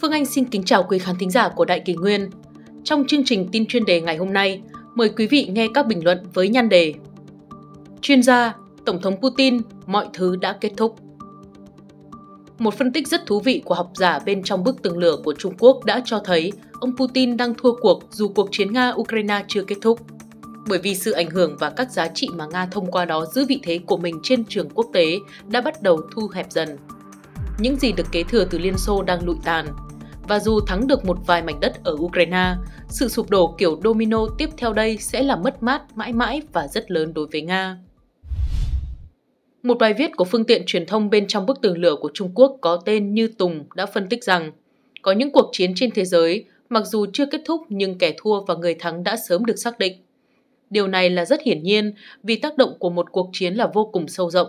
Phương Anh xin kính chào quý khán thính giả của Đại Kỳ Nguyên. Trong chương trình tin chuyên đề ngày hôm nay, mời quý vị nghe các bình luận với nhan đề Chuyên gia, Tổng thống Putin, mọi thứ đã kết thúc. Một phân tích rất thú vị của học giả bên trong bức tường lửa của Trung Quốc đã cho thấy ông Putin đang thua cuộc dù cuộc chiến Nga-Ukraine chưa kết thúc. Bởi vì sự ảnh hưởng và các giá trị mà Nga thông qua đó giữ vị thế của mình trên trường quốc tế đã bắt đầu thu hẹp dần. Những gì được kế thừa từ Liên Xô đang lụi tàn, và dù thắng được một vài mảnh đất ở Ukraine, sự sụp đổ kiểu domino tiếp theo đây sẽ là mất mát mãi mãi và rất lớn đối với Nga. Một bài viết của phương tiện truyền thông bên trong bức tường lửa của Trung Quốc có tên Như Tùng đã phân tích rằng có những cuộc chiến trên thế giới mặc dù chưa kết thúc nhưng kẻ thua và người thắng đã sớm được xác định. Điều này là rất hiển nhiên vì tác động của một cuộc chiến là vô cùng sâu rộng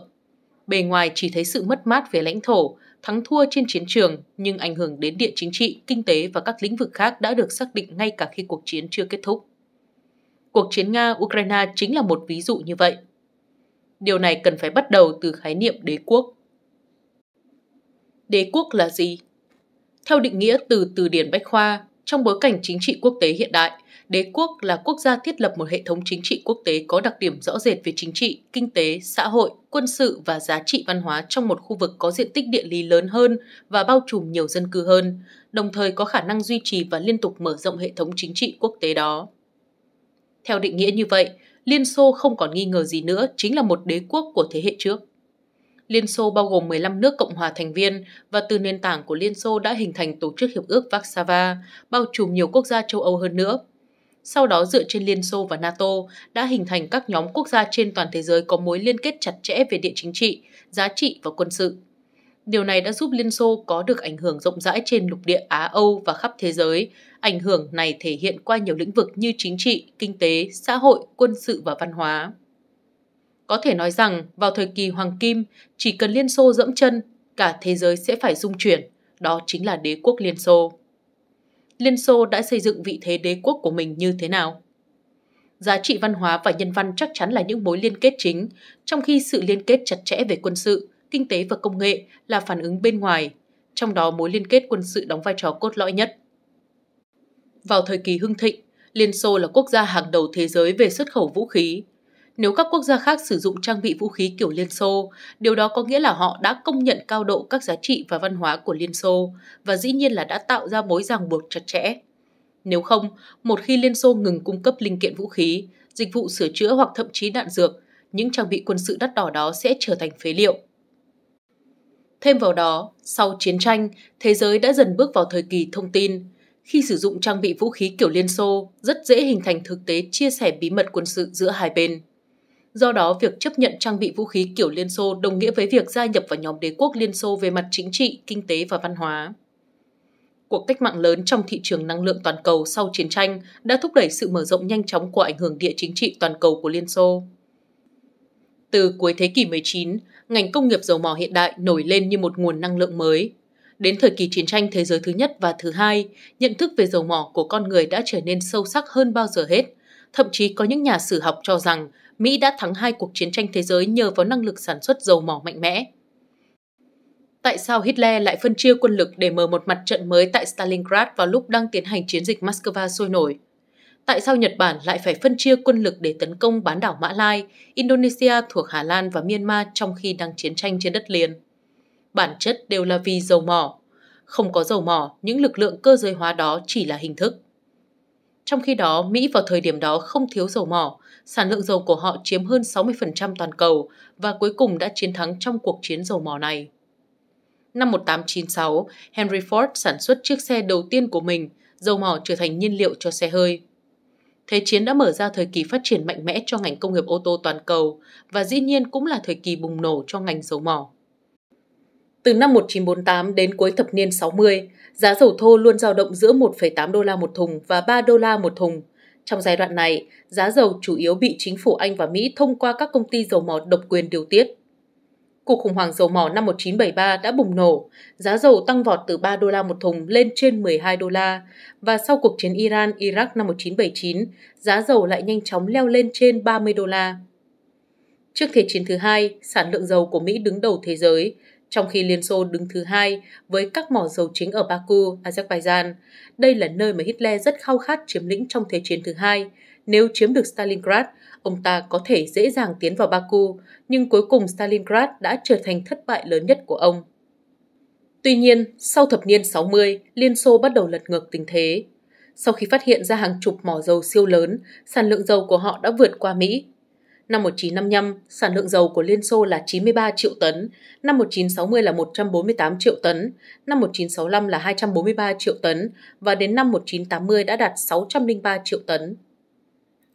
Bề ngoài chỉ thấy sự mất mát về lãnh thổ, thắng thua trên chiến trường nhưng ảnh hưởng đến địa chính trị, kinh tế và các lĩnh vực khác đã được xác định ngay cả khi cuộc chiến chưa kết thúc. Cuộc chiến Nga-Ukraine chính là một ví dụ như vậy. Điều này cần phải bắt đầu từ khái niệm đế quốc. Đế quốc là gì? Theo định nghĩa từ từ điển Bách Khoa, trong bối cảnh chính trị quốc tế hiện đại – Đế quốc là quốc gia thiết lập một hệ thống chính trị quốc tế có đặc điểm rõ rệt về chính trị, kinh tế, xã hội, quân sự và giá trị văn hóa trong một khu vực có diện tích địa lý lớn hơn và bao trùm nhiều dân cư hơn, đồng thời có khả năng duy trì và liên tục mở rộng hệ thống chính trị quốc tế đó. Theo định nghĩa như vậy, Liên Xô không còn nghi ngờ gì nữa chính là một đế quốc của thế hệ trước. Liên Xô bao gồm 15 nước Cộng hòa thành viên và từ nền tảng của Liên Xô đã hình thành Tổ chức Hiệp ước Warsaw, bao trùm nhiều quốc gia châu Âu hơn nữa – sau đó dựa trên Liên Xô và NATO, đã hình thành các nhóm quốc gia trên toàn thế giới có mối liên kết chặt chẽ về địa chính trị, giá trị và quân sự. Điều này đã giúp Liên Xô có được ảnh hưởng rộng rãi trên lục địa Á-Âu và khắp thế giới. Ảnh hưởng này thể hiện qua nhiều lĩnh vực như chính trị, kinh tế, xã hội, quân sự và văn hóa. Có thể nói rằng, vào thời kỳ Hoàng Kim, chỉ cần Liên Xô dẫm chân, cả thế giới sẽ phải rung chuyển. Đó chính là đế quốc Liên Xô. Liên Xô đã xây dựng vị thế đế quốc của mình như thế nào. Giá trị văn hóa và nhân văn chắc chắn là những mối liên kết chính, trong khi sự liên kết chặt chẽ về quân sự, kinh tế và công nghệ là phản ứng bên ngoài, trong đó mối liên kết quân sự đóng vai trò cốt lõi nhất. Vào thời kỳ hưng thịnh, Liên Xô là quốc gia hàng đầu thế giới về xuất khẩu vũ khí, nếu các quốc gia khác sử dụng trang bị vũ khí kiểu Liên Xô. Điều đó có nghĩa là họ đã công nhận cao độ các giá trị và văn hóa của Liên Xô và dĩ nhiên là đã tạo ra mối ràng buộc chặt chẽ. Nếu không, một khi Liên Xô ngừng cung cấp linh kiện vũ khí, dịch vụ sửa chữa hoặc thậm chí đạn dược, những trang bị quân sự đắt đỏ đó sẽ trở thành phế liệu. Thêm vào đó, sau chiến tranh, thế giới đã dần bước vào thời kỳ thông tin. Khi sử dụng trang bị vũ khí kiểu Liên Xô, rất dễ hình thành thực tế chia sẻ bí mật quân sự giữa hai bên. Do đó, việc chấp nhận trang bị vũ khí kiểu Liên Xô đồng nghĩa với việc gia nhập vào nhóm đế quốc Liên Xô về mặt chính trị, kinh tế và văn hóa. Cuộc cách mạng lớn trong thị trường năng lượng toàn cầu sau chiến tranh đã thúc đẩy sự mở rộng nhanh chóng của ảnh hưởng địa chính trị toàn cầu của Liên Xô. Từ cuối thế kỷ 19, ngành công nghiệp dầu mỏ hiện đại nổi lên như một nguồn năng lượng mới. Đến thời kỳ chiến tranh thế giới thứ nhất và thứ hai, nhận thức về dầu mỏ của con người đã trở nên sâu sắc hơn bao giờ hết. Thậm chí có những nhà sử học cho rằng Mỹ đã thắng hai cuộc chiến tranh thế giới nhờ vào năng lực sản xuất dầu mỏ mạnh mẽ. Tại sao Hitler lại phân chia quân lực để mở một mặt trận mới tại Stalingrad vào lúc đang tiến hành chiến dịch Moscow sôi nổi? Tại sao Nhật Bản lại phải phân chia quân lực để tấn công bán đảo Mã Lai, Indonesia thuộc Hà Lan và Myanmar trong khi đang chiến tranh trên đất liền? Bản chất đều là vì dầu mỏ. Không có dầu mỏ, những lực lượng cơ giới hóa đó chỉ là hình thức. Trong khi đó, Mỹ vào thời điểm đó không thiếu dầu mỏ, sản lượng dầu của họ chiếm hơn 60% toàn cầu và cuối cùng đã chiến thắng trong cuộc chiến dầu mỏ này. Năm 1896, Henry Ford sản xuất chiếc xe đầu tiên của mình, dầu mỏ trở thành nhiên liệu cho xe hơi. Thế chiến đã mở ra thời kỳ phát triển mạnh mẽ cho ngành công nghiệp ô tô toàn cầu và dĩ nhiên cũng là thời kỳ bùng nổ cho ngành dầu mỏ. Từ năm 1948 đến cuối thập niên 60, giá dầu thô luôn dao động giữa 1,8 đô la một thùng và 3 đô la một thùng – trong giai đoạn này, giá dầu chủ yếu bị chính phủ Anh và Mỹ thông qua các công ty dầu mỏ độc quyền điều tiết. Cuộc khủng hoảng dầu mỏ năm 1973 đã bùng nổ, giá dầu tăng vọt từ 3 đô la một thùng lên trên 12 đô la và sau cuộc chiến Iran-Iraq năm 1979, giá dầu lại nhanh chóng leo lên trên 30 đô la. Trước Thế chiến thứ hai, sản lượng dầu của Mỹ đứng đầu thế giới, trong khi Liên Xô đứng thứ hai với các mỏ dầu chính ở Baku, Azerbaijan. Đây là nơi mà Hitler rất khao khát chiếm lĩnh trong Thế chiến thứ hai. Nếu chiếm được Stalingrad, ông ta có thể dễ dàng tiến vào Baku, nhưng cuối cùng Stalingrad đã trở thành thất bại lớn nhất của ông. Tuy nhiên, sau thập niên 60, Liên Xô bắt đầu lật ngược tình thế. Sau khi phát hiện ra hàng chục mỏ dầu siêu lớn, sản lượng dầu của họ đã vượt qua Mỹ Năm 1955, sản lượng dầu của Liên Xô là 93 triệu tấn, năm 1960 là 148 triệu tấn, năm 1965 là 243 triệu tấn và đến năm 1980 đã đạt 603 triệu tấn.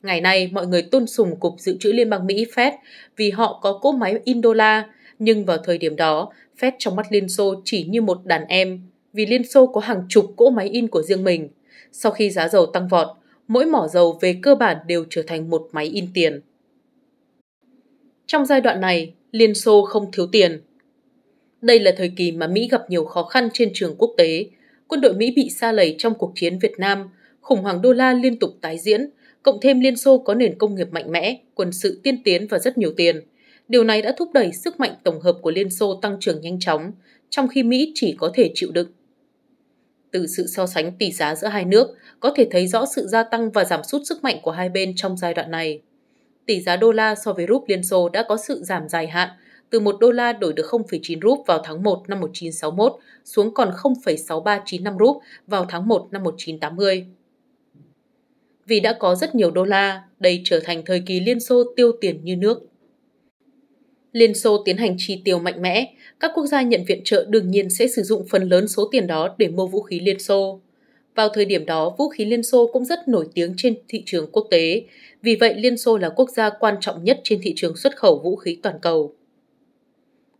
Ngày nay, mọi người tôn sùng Cục Dự trữ Liên bang Mỹ Fed vì họ có cỗ máy in đô la, nhưng vào thời điểm đó, Fed trong mắt Liên Xô chỉ như một đàn em, vì Liên Xô có hàng chục cỗ máy in của riêng mình. Sau khi giá dầu tăng vọt, mỗi mỏ dầu về cơ bản đều trở thành một máy in tiền. Trong giai đoạn này, Liên Xô không thiếu tiền. Đây là thời kỳ mà Mỹ gặp nhiều khó khăn trên trường quốc tế. Quân đội Mỹ bị xa lầy trong cuộc chiến Việt Nam, khủng hoảng đô la liên tục tái diễn, cộng thêm Liên Xô có nền công nghiệp mạnh mẽ, quân sự tiên tiến và rất nhiều tiền. Điều này đã thúc đẩy sức mạnh tổng hợp của Liên Xô tăng trưởng nhanh chóng, trong khi Mỹ chỉ có thể chịu đựng. Từ sự so sánh tỷ giá giữa hai nước, có thể thấy rõ sự gia tăng và giảm sút sức mạnh của hai bên trong giai đoạn này tỷ giá đô la so với rúp Liên Xô đã có sự giảm dài hạn, từ 1 đô la đổi được 0,9 rúp vào tháng 1 năm 1961 xuống còn 0,6395 rúp vào tháng 1 năm 1980. Vì đã có rất nhiều đô la, đây trở thành thời kỳ Liên Xô tiêu tiền như nước. Liên Xô tiến hành chi tiêu mạnh mẽ, các quốc gia nhận viện trợ đương nhiên sẽ sử dụng phần lớn số tiền đó để mua vũ khí Liên Xô. Vào thời điểm đó, vũ khí Liên Xô cũng rất nổi tiếng trên thị trường quốc tế, vì vậy Liên Xô là quốc gia quan trọng nhất trên thị trường xuất khẩu vũ khí toàn cầu.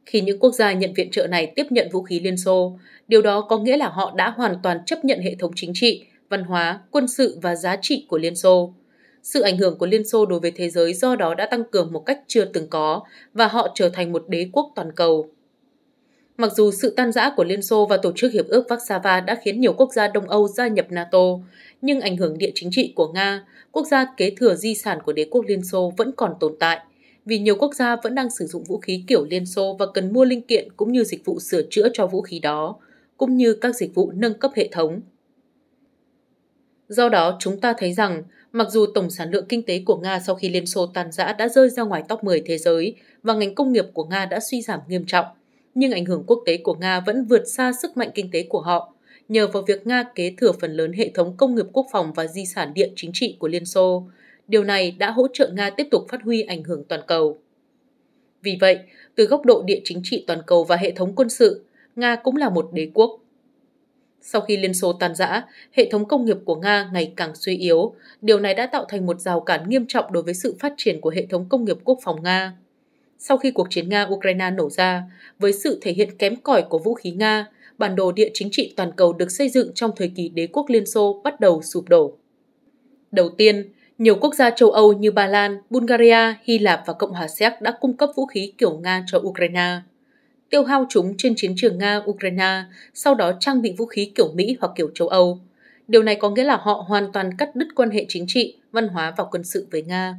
Khi những quốc gia nhận viện trợ này tiếp nhận vũ khí Liên Xô, điều đó có nghĩa là họ đã hoàn toàn chấp nhận hệ thống chính trị, văn hóa, quân sự và giá trị của Liên Xô. Sự ảnh hưởng của Liên Xô đối với thế giới do đó đã tăng cường một cách chưa từng có và họ trở thành một đế quốc toàn cầu. Mặc dù sự tan rã của Liên Xô và Tổ chức Hiệp ước Warsaw đã khiến nhiều quốc gia Đông Âu gia nhập NATO, nhưng ảnh hưởng địa chính trị của Nga, quốc gia kế thừa di sản của đế quốc Liên Xô vẫn còn tồn tại, vì nhiều quốc gia vẫn đang sử dụng vũ khí kiểu Liên Xô và cần mua linh kiện cũng như dịch vụ sửa chữa cho vũ khí đó, cũng như các dịch vụ nâng cấp hệ thống. Do đó, chúng ta thấy rằng, mặc dù tổng sản lượng kinh tế của Nga sau khi Liên Xô tan rã đã rơi ra ngoài top 10 thế giới và ngành công nghiệp của Nga đã suy giảm nghiêm trọng, nhưng ảnh hưởng quốc tế của Nga vẫn vượt xa sức mạnh kinh tế của họ, nhờ vào việc Nga kế thừa phần lớn hệ thống công nghiệp quốc phòng và di sản địa chính trị của Liên Xô. Điều này đã hỗ trợ Nga tiếp tục phát huy ảnh hưởng toàn cầu. Vì vậy, từ góc độ địa chính trị toàn cầu và hệ thống quân sự, Nga cũng là một đế quốc. Sau khi Liên Xô tan rã, hệ thống công nghiệp của Nga ngày càng suy yếu. Điều này đã tạo thành một rào cản nghiêm trọng đối với sự phát triển của hệ thống công nghiệp quốc phòng Nga sau khi cuộc chiến Nga-Ukraine nổ ra, với sự thể hiện kém cỏi của vũ khí Nga, bản đồ địa chính trị toàn cầu được xây dựng trong thời kỳ đế quốc Liên Xô bắt đầu sụp đổ. Đầu tiên, nhiều quốc gia châu Âu như Ba Lan, Bulgaria, Hy Lạp và Cộng hòa Séc đã cung cấp vũ khí kiểu Nga cho Ukraine. Tiêu hao chúng trên chiến trường Nga-Ukraine, sau đó trang bị vũ khí kiểu Mỹ hoặc kiểu châu Âu. Điều này có nghĩa là họ hoàn toàn cắt đứt quan hệ chính trị, văn hóa và quân sự với Nga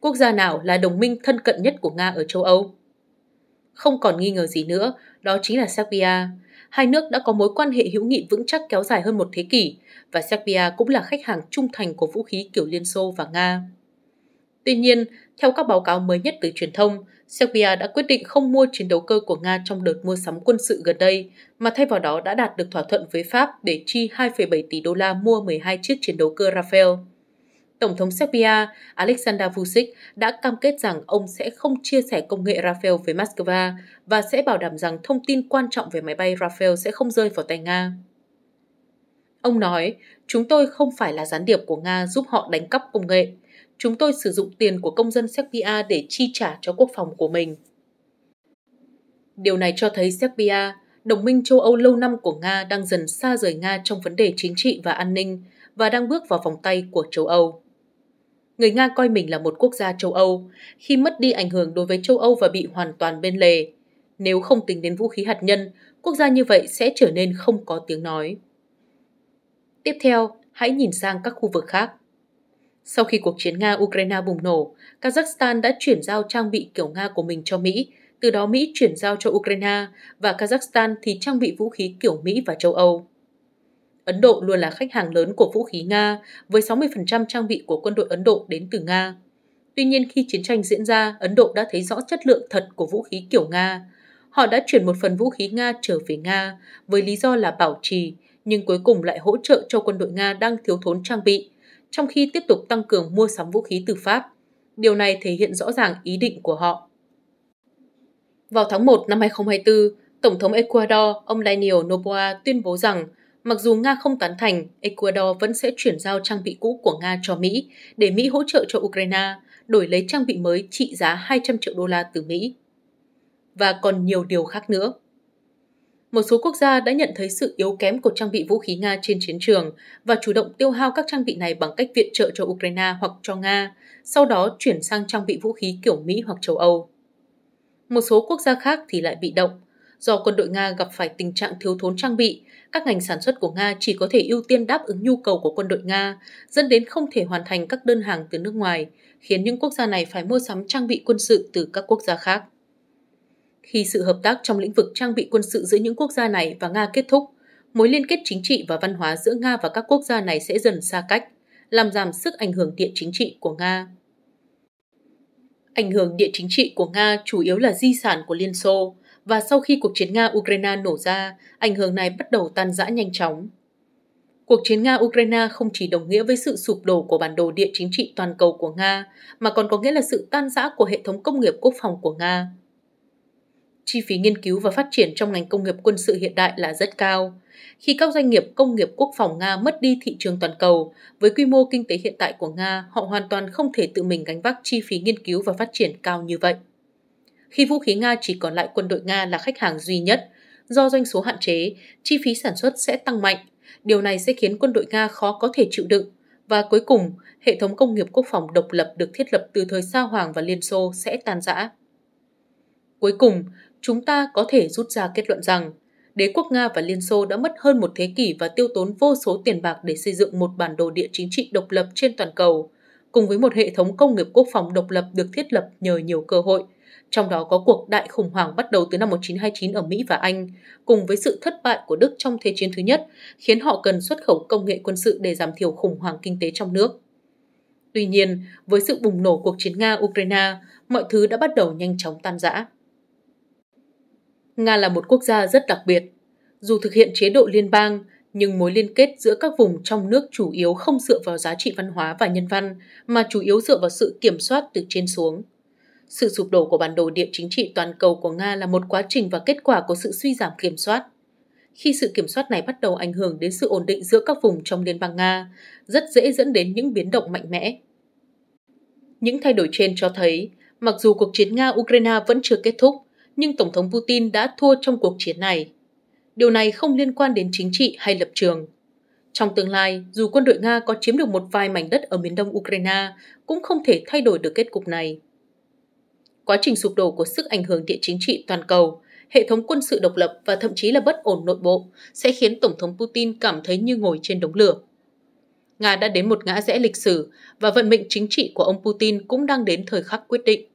quốc gia nào là đồng minh thân cận nhất của Nga ở châu Âu. Không còn nghi ngờ gì nữa, đó chính là Serbia. Hai nước đã có mối quan hệ hữu nghị vững chắc kéo dài hơn một thế kỷ, và Serbia cũng là khách hàng trung thành của vũ khí kiểu Liên Xô và Nga. Tuy nhiên, theo các báo cáo mới nhất từ truyền thông, Serbia đã quyết định không mua chiến đấu cơ của Nga trong đợt mua sắm quân sự gần đây, mà thay vào đó đã đạt được thỏa thuận với Pháp để chi 2,7 tỷ đô la mua 12 chiếc chiến đấu cơ Rafale. Tổng thống Serbia Aleksandar Vučić đã cam kết rằng ông sẽ không chia sẻ công nghệ Rafael với Moscow và sẽ bảo đảm rằng thông tin quan trọng về máy bay Rafael sẽ không rơi vào tay Nga. Ông nói, chúng tôi không phải là gián điệp của Nga giúp họ đánh cắp công nghệ. Chúng tôi sử dụng tiền của công dân Serbia để chi trả cho quốc phòng của mình. Điều này cho thấy Serbia, đồng minh châu Âu lâu năm của Nga đang dần xa rời Nga trong vấn đề chính trị và an ninh và đang bước vào vòng tay của châu Âu người Nga coi mình là một quốc gia châu Âu, khi mất đi ảnh hưởng đối với châu Âu và bị hoàn toàn bên lề. Nếu không tính đến vũ khí hạt nhân, quốc gia như vậy sẽ trở nên không có tiếng nói. Tiếp theo, hãy nhìn sang các khu vực khác. Sau khi cuộc chiến Nga-Ukraine bùng nổ, Kazakhstan đã chuyển giao trang bị kiểu Nga của mình cho Mỹ, từ đó Mỹ chuyển giao cho Ukraine và Kazakhstan thì trang bị vũ khí kiểu Mỹ và châu Âu. Ấn Độ luôn là khách hàng lớn của vũ khí Nga, với 60% trang bị của quân đội Ấn Độ đến từ Nga. Tuy nhiên khi chiến tranh diễn ra, Ấn Độ đã thấy rõ chất lượng thật của vũ khí kiểu Nga. Họ đã chuyển một phần vũ khí Nga trở về Nga với lý do là bảo trì, nhưng cuối cùng lại hỗ trợ cho quân đội Nga đang thiếu thốn trang bị, trong khi tiếp tục tăng cường mua sắm vũ khí từ Pháp. Điều này thể hiện rõ ràng ý định của họ. Vào tháng 1 năm 2024, Tổng thống Ecuador, ông Daniel Noboa tuyên bố rằng Mặc dù Nga không tán thành, Ecuador vẫn sẽ chuyển giao trang bị cũ của Nga cho Mỹ để Mỹ hỗ trợ cho Ukraine, đổi lấy trang bị mới trị giá 200 triệu đô la từ Mỹ. Và còn nhiều điều khác nữa. Một số quốc gia đã nhận thấy sự yếu kém của trang bị vũ khí Nga trên chiến trường và chủ động tiêu hao các trang bị này bằng cách viện trợ cho Ukraine hoặc cho Nga, sau đó chuyển sang trang bị vũ khí kiểu Mỹ hoặc châu Âu. Một số quốc gia khác thì lại bị động, do quân đội Nga gặp phải tình trạng thiếu thốn trang bị, các ngành sản xuất của Nga chỉ có thể ưu tiên đáp ứng nhu cầu của quân đội Nga, dẫn đến không thể hoàn thành các đơn hàng từ nước ngoài, khiến những quốc gia này phải mua sắm trang bị quân sự từ các quốc gia khác. Khi sự hợp tác trong lĩnh vực trang bị quân sự giữa những quốc gia này và Nga kết thúc, mối liên kết chính trị và văn hóa giữa Nga và các quốc gia này sẽ dần xa cách, làm giảm sức ảnh hưởng địa chính trị của Nga. Ảnh hưởng địa chính trị của Nga chủ yếu là di sản của Liên Xô, và sau khi cuộc chiến Nga-Ukraine nổ ra, ảnh hưởng này bắt đầu tan rã nhanh chóng. Cuộc chiến Nga-Ukraine không chỉ đồng nghĩa với sự sụp đổ của bản đồ địa chính trị toàn cầu của Nga, mà còn có nghĩa là sự tan rã của hệ thống công nghiệp quốc phòng của Nga. Chi phí nghiên cứu và phát triển trong ngành công nghiệp quân sự hiện đại là rất cao. Khi các doanh nghiệp công nghiệp quốc phòng Nga mất đi thị trường toàn cầu, với quy mô kinh tế hiện tại của Nga, họ hoàn toàn không thể tự mình gánh vác chi phí nghiên cứu và phát triển cao như vậy khi vũ khí Nga chỉ còn lại quân đội Nga là khách hàng duy nhất. Do doanh số hạn chế, chi phí sản xuất sẽ tăng mạnh. Điều này sẽ khiến quân đội Nga khó có thể chịu đựng. Và cuối cùng, hệ thống công nghiệp quốc phòng độc lập được thiết lập từ thời Sa Hoàng và Liên Xô sẽ tan rã. Cuối cùng, chúng ta có thể rút ra kết luận rằng đế quốc Nga và Liên Xô đã mất hơn một thế kỷ và tiêu tốn vô số tiền bạc để xây dựng một bản đồ địa chính trị độc lập trên toàn cầu, cùng với một hệ thống công nghiệp quốc phòng độc lập được thiết lập nhờ nhiều cơ hội – trong đó có cuộc đại khủng hoảng bắt đầu từ năm 1929 ở Mỹ và Anh, cùng với sự thất bại của Đức trong Thế chiến thứ nhất, khiến họ cần xuất khẩu công nghệ quân sự để giảm thiểu khủng hoảng kinh tế trong nước. Tuy nhiên, với sự bùng nổ cuộc chiến Nga-Ukraine, mọi thứ đã bắt đầu nhanh chóng tan rã. Nga là một quốc gia rất đặc biệt. Dù thực hiện chế độ liên bang, nhưng mối liên kết giữa các vùng trong nước chủ yếu không dựa vào giá trị văn hóa và nhân văn, mà chủ yếu dựa vào sự kiểm soát từ trên xuống. Sự sụp đổ của bản đồ địa chính trị toàn cầu của Nga là một quá trình và kết quả của sự suy giảm kiểm soát. Khi sự kiểm soát này bắt đầu ảnh hưởng đến sự ổn định giữa các vùng trong Liên bang Nga, rất dễ dẫn đến những biến động mạnh mẽ. Những thay đổi trên cho thấy, mặc dù cuộc chiến Nga-Ukraine vẫn chưa kết thúc, nhưng Tổng thống Putin đã thua trong cuộc chiến này. Điều này không liên quan đến chính trị hay lập trường. Trong tương lai, dù quân đội Nga có chiếm được một vài mảnh đất ở miền đông Ukraine, cũng không thể thay đổi được kết cục này quá trình sụp đổ của sức ảnh hưởng địa chính trị toàn cầu, hệ thống quân sự độc lập và thậm chí là bất ổn nội bộ sẽ khiến Tổng thống Putin cảm thấy như ngồi trên đống lửa. Nga đã đến một ngã rẽ lịch sử và vận mệnh chính trị của ông Putin cũng đang đến thời khắc quyết định.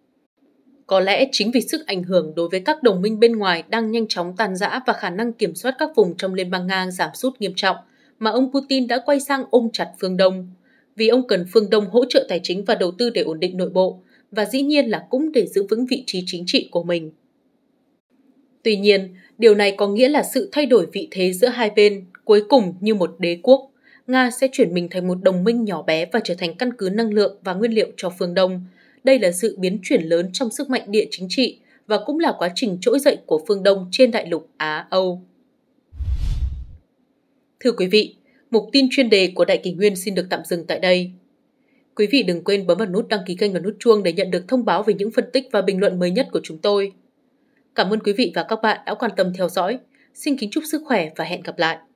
Có lẽ chính vì sức ảnh hưởng đối với các đồng minh bên ngoài đang nhanh chóng tàn rã và khả năng kiểm soát các vùng trong Liên bang Nga giảm sút nghiêm trọng mà ông Putin đã quay sang ôm chặt phương Đông. Vì ông cần phương Đông hỗ trợ tài chính và đầu tư để ổn định nội bộ, và dĩ nhiên là cũng để giữ vững vị trí chính trị của mình. Tuy nhiên, điều này có nghĩa là sự thay đổi vị thế giữa hai bên, cuối cùng như một đế quốc. Nga sẽ chuyển mình thành một đồng minh nhỏ bé và trở thành căn cứ năng lượng và nguyên liệu cho phương Đông. Đây là sự biến chuyển lớn trong sức mạnh địa chính trị và cũng là quá trình trỗi dậy của phương Đông trên đại lục Á-Âu. Thưa quý vị, mục tin chuyên đề của Đại kỷ Nguyên xin được tạm dừng tại đây. Quý vị đừng quên bấm vào nút đăng ký kênh và nút chuông để nhận được thông báo về những phân tích và bình luận mới nhất của chúng tôi. Cảm ơn quý vị và các bạn đã quan tâm theo dõi. Xin kính chúc sức khỏe và hẹn gặp lại.